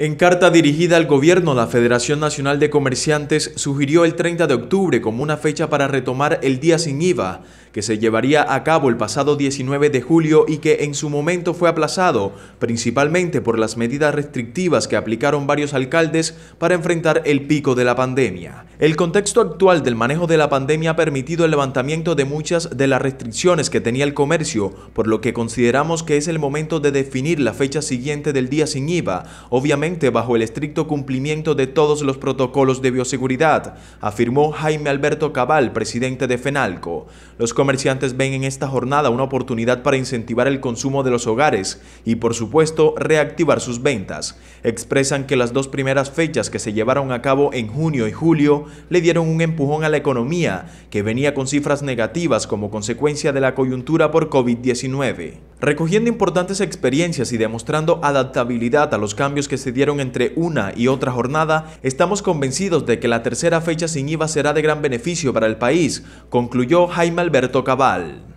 En carta dirigida al gobierno, la Federación Nacional de Comerciantes sugirió el 30 de octubre como una fecha para retomar el Día sin IVA, que se llevaría a cabo el pasado 19 de julio y que en su momento fue aplazado, principalmente por las medidas restrictivas que aplicaron varios alcaldes para enfrentar el pico de la pandemia. El contexto actual del manejo de la pandemia ha permitido el levantamiento de muchas de las restricciones que tenía el comercio, por lo que consideramos que es el momento de definir la fecha siguiente del Día sin IVA, obviamente bajo el estricto cumplimiento de todos los protocolos de bioseguridad, afirmó Jaime Alberto Cabal, presidente de FENALCO. Los comerciantes ven en esta jornada una oportunidad para incentivar el consumo de los hogares y, por supuesto, reactivar sus ventas. Expresan que las dos primeras fechas que se llevaron a cabo en junio y julio le dieron un empujón a la economía, que venía con cifras negativas como consecuencia de la coyuntura por COVID-19 recogiendo importantes experiencias y demostrando adaptabilidad a los cambios que se dieron entre una y otra jornada, estamos convencidos de que la tercera fecha sin IVA será de gran beneficio para el país, concluyó Jaime Alberto Cabal.